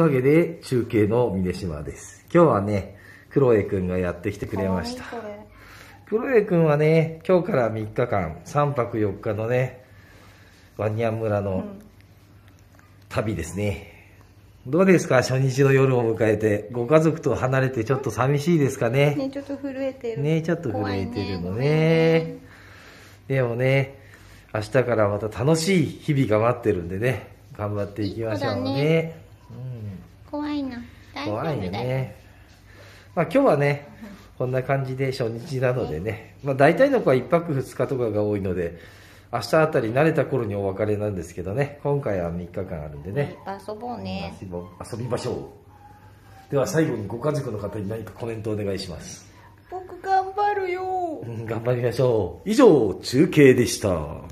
いうわけで、中継の峰島です。今日はね、黒江くんがやってきてくれました。黒江くんはね、今日から3日間、3泊4日のね、ワニャン村の旅ですね。うん、どうですか初日の夜を迎えて、ご家族と離れてちょっと寂しいですかね。ね、ちょっと震えてる。ね、ちょっと震えてるのね。ねでもね、明日からまた楽しい日々が待ってるんでね、頑張っていきましょうね。ねうん怖いな怖いよね、まあ、今日はねこんな感じで初日なのでね、まあ、大体の子は1泊2日とかが多いので明日あたり慣れた頃にお別れなんですけどね今回は3日間あるんでねいいっぱ遊ぼうね遊びましょうでは最後にご家族の方に何かコメントお願いします僕頑張るよ、うん、頑張りましょう以上中継でした